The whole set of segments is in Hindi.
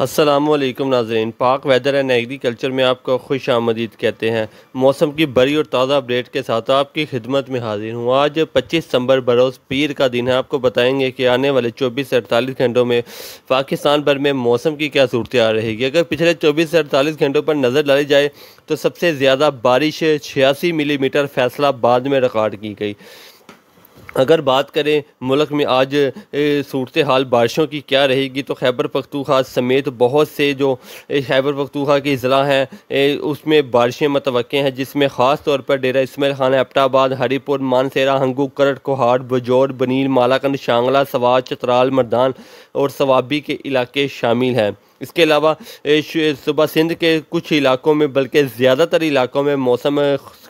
असलम नाजरीन पाक वेदर एंड एग्रीकल्चर में आपको खुश आमदीद कहते हैं मौसम की बड़ी और ताज़ा अपडेट के साथ आपकी खिदमत में हाजिर हूँ आज 25 सितंबर बरोज़ पीर का दिन है आपको बताएंगे कि आने वाले 24 से अड़तालीस घंटों में पाकिस्तान भर में मौसम की क्या सूरत रहेगी अगर पिछले 24 से अड़तालीस घंटों पर नज़र डाली जाए तो सबसे ज़्यादा बारिश छियासी मिली मीटर फैसला बाद में रिकॉर्ड की गई अगर बात करें मुल्क में आज सूरत हाल बारिशों की क्या रहेगी तो खैबर पखतूखा समेत बहुत से जो खैबर पखतूखा के ज़िला हैं उसमें बारिशें मतव हैं जिसमें ख़ास तौर पर डेरा इसमैल खान एपटाबाद हरीपुर मानसेरा हंगू करट कोहाट बजौर बनील मालाकंद शांगला सवाद चतराल मर्दान और सवाबी के इलाके शामिल हैं इसके अलावा सुबह सिंध के कुछ इलाकों में बल्कि ज़्यादातर इलाकों में मौसम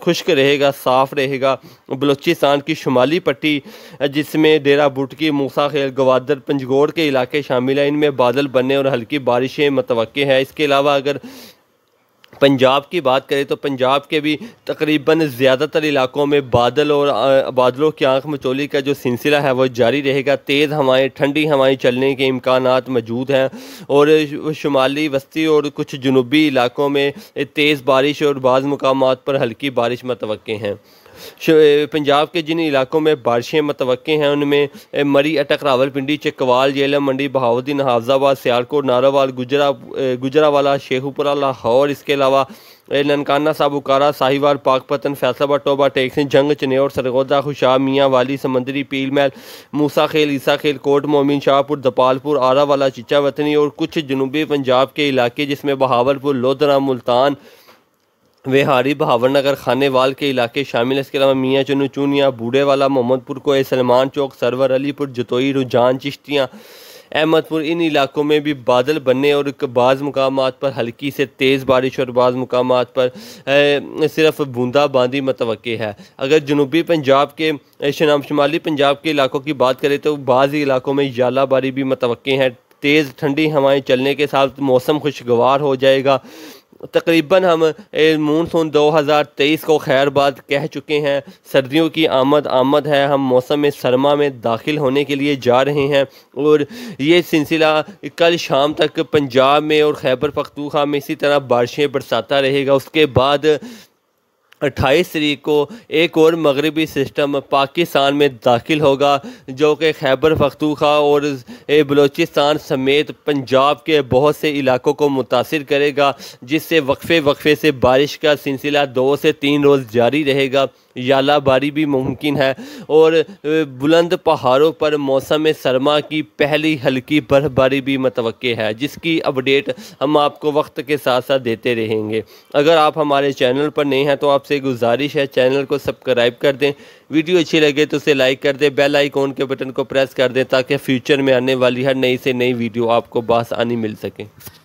खुश्क रहेगा साफ़ रहेगा बलूचिस्तान की शुमाली पट्टी जिसमें डेरा बुटकी मूसा खेल गवादर पंजगोड़ के इलाके शामिल हैं इनमें बादल बनने और हल्की बारिशें मतव हैं इसके अलावा अगर पंजाब की बात करें तो पंजाब के भी तकरीबन ज़्यादातर इलाकों में बादल और बादलों की आंख मचोली का जो सिलसिला है वो जारी रहेगा तेज़ हवाएं ठंडी हवाएं चलने के इम्कान मौजूद हैं और शुमाली वस्ती और कुछ जनूबी इलाकों में तेज़ बारिश और बाज़ मकाम पर हल्की बारिश मतव हैं पंजाब के जिन इलाकों में बारिशें मतव हैं उनमें मरी अटक रावलपिंडी चकवाल जेलम मंडी बहाउद्दीन हाफजाबाद सियालकोट नारोवाल गुजरा गुजरावाला शेखुपुरा लाहौर इसके अलावा ननकाना साबुकारा साहिवाल पाकपतन फैसलाबाद टोबा टेक्सी जंग चने और सरगोदा खुशा मियाँ वाली समंदरी पील महल मूसा खेल ईसा खेल कोट मोमिन शाहपुर दपालपुर आरा वाला चिचा वतनी और कुछ जनूबी पंजाब के इलाके जिसमें बहावलपुर लोधरा मुल्तान वेहारी बहावर बहावरनगर खानेवाल के इलाके शामिल इसके अलावा मियाँ चनू चूनिया बूढ़े वाला मोहम्मदपुर कोए सलमान चौक सरवर अलीपुर जतोई रुझान चिश्तियाँ अहमदपुर इन इलाकों में भी बादल बनने और बाज़ मकाम पर हल्की से तेज़ बारिश और बाज़ मकाम पर सिर्फ बूंदाबांदी मतव है अगर जनूबी पंजाब के शनाम शुमाली पंजाब के इलाकों की बात करें तो बाज़ इलाकों में यालाबारी भी मतव हैं तेज़ ठंडी हवाएं चलने के साथ मौसम खुशगवार हो जाएगा तकरीबन हम हज़ार 2023 को खैरबाद कह चुके हैं सर्दियों की आमद आमद है हम मौसम सरमा में दाखिल होने के लिए जा रहे हैं और ये सिलसिला कल शाम तक पंजाब में और खैबर पखतूखा में इसी तरह बारिशें बरसाता रहेगा उसके बाद अट्ठाईस तरीक को एक और मगरबी सिस्टम पाकिस्तान में दाखिल होगा जो कि खैबर पखतूखा और बलूचिस्तान समेत पंजाब के बहुत से इलाकों को मुतासर करेगा जिससे वक्फे वक्फे से बारिश का सिलसिला दो से तीन रोज़ जारी रहेगा यालाबारी भी मुमकिन है और बुलंद पहाड़ों पर मौसम सरमा की पहली हल्की बर्फबारी भी मतव है जिसकी अपडेट हम आपको वक्त के साथ साथ देते रहेंगे अगर आप हमारे चैनल पर नए हैं तो आपसे गुजारिश है चैनल को सब्सक्राइब कर दें वीडियो अच्छी लगे तो उसे लाइक कर दें बेल आइकॉन के बटन को प्रेस कर दें ताकि फ्यूचर में आने वाली हर नई से नई वीडियो आपको बासानी मिल सके